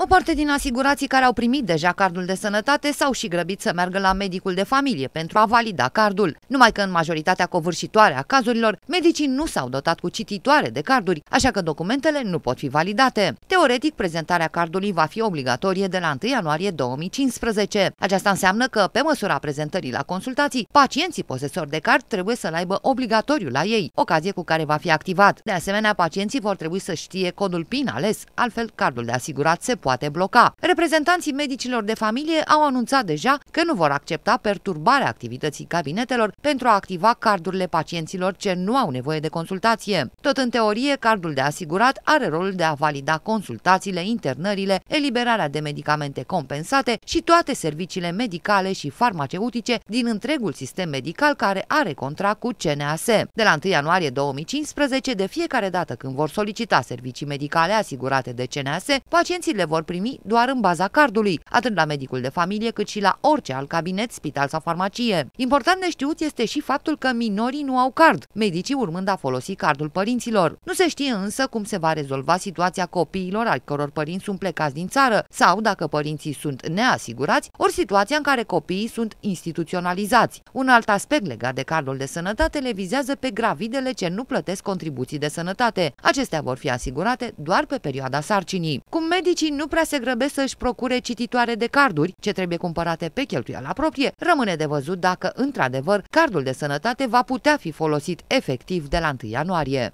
O parte din asigurații care au primit deja cardul de sănătate s-au și grăbit să meargă la medicul de familie pentru a valida cardul. Numai că în majoritatea covârșitoare a cazurilor, medicii nu s-au dotat cu cititoare de carduri, așa că documentele nu pot fi validate. Teoretic, prezentarea cardului va fi obligatorie de la 1 ianuarie 2015. Aceasta înseamnă că, pe măsura prezentării la consultații, pacienții posesori de card trebuie să-l aibă obligatoriu la ei, ocazie cu care va fi activat. De asemenea, pacienții vor trebui să știe codul PIN ales, altfel cardul de asigurat se poate poate bloca. Reprezentanții medicilor de familie au anunțat deja că nu vor accepta perturbarea activității cabinetelor pentru a activa cardurile pacienților ce nu au nevoie de consultație. Tot în teorie, cardul de asigurat are rolul de a valida consultațiile, internările, eliberarea de medicamente compensate și toate serviciile medicale și farmaceutice din întregul sistem medical care are contract cu CNAS. De la 1 ianuarie 2015, de fiecare dată când vor solicita servicii medicale asigurate de CNAS, pacienții le vor vor primi doar în baza cardului, atât la medicul de familie cât și la orice alt cabinet, spital sau farmacie. Important de știut este și faptul că minorii nu au card, medicii urmând a folosi cardul părinților. Nu se știe însă cum se va rezolva situația copiilor al căror părinți sunt plecați din țară sau dacă părinții sunt neasigurați, ori situația în care copiii sunt instituționalizați. Un alt aspect legat de cardul de sănătate le vizează pe gravidele ce nu plătesc contribuții de sănătate. Acestea vor fi asigurate doar pe perioada sarcinii. Cum medicii nu prea se grăbesc să-și procure cititoare de carduri, ce trebuie cumpărate pe la proprie, rămâne de văzut dacă, într-adevăr, cardul de sănătate va putea fi folosit efectiv de la 1 ianuarie.